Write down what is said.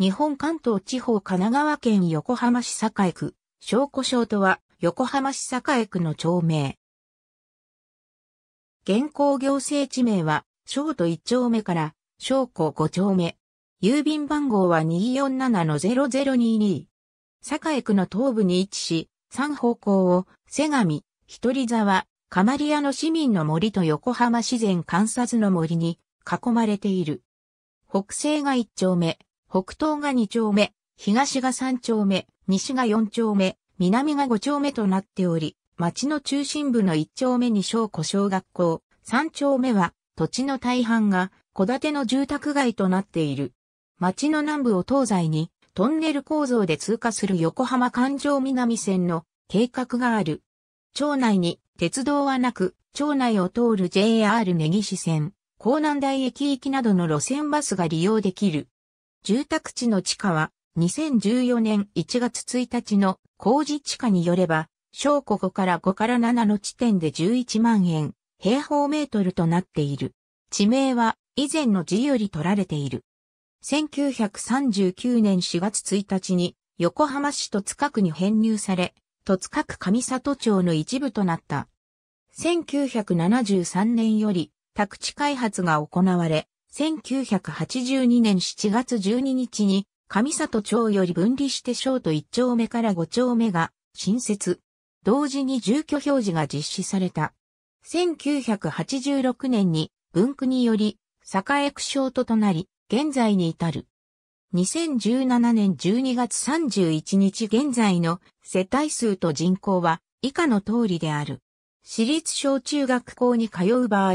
日本関東地方神奈川県横浜市栄区、小古小とは横浜市栄区の町名。現行行政地名は、小都1丁目から小古5丁目。郵便番号は247-0022。栄区の東部に位置し、3方向を、瀬上、一人沢、リアの市民の森と横浜自然観察の森に囲まれている。北西が1丁目、北東が2丁目、東が3丁目、西が4丁目、南が5丁目となっており、町の中心部の1丁目に小古小学校、3丁目は土地の大半が戸建ての住宅街となっている。町の南部を東西にトンネル構造で通過する横浜環状南線の計画がある。町内に鉄道はなく、町内を通る JR 根岸線、江南台駅行きなどの路線バスが利用できる。住宅地の地価は2014年1月1日の工事地価によれば、小こ5から5から7の地点で11万円、平方メートルとなっている。地名は以前の字より取られている。1939年4月1日に横浜市戸塚区に編入され、戸塚区上里町の一部となった。1973年より宅地開発が行われ、1982年7月12日に、上里町より分離して小と1丁目から5丁目が新設。同時に住居表示が実施された。1986年に文区により、栄区小ととなり、現在に至る。2017年12月31日現在の世帯数と人口は以下の通りである。私立小中学校に通う場合、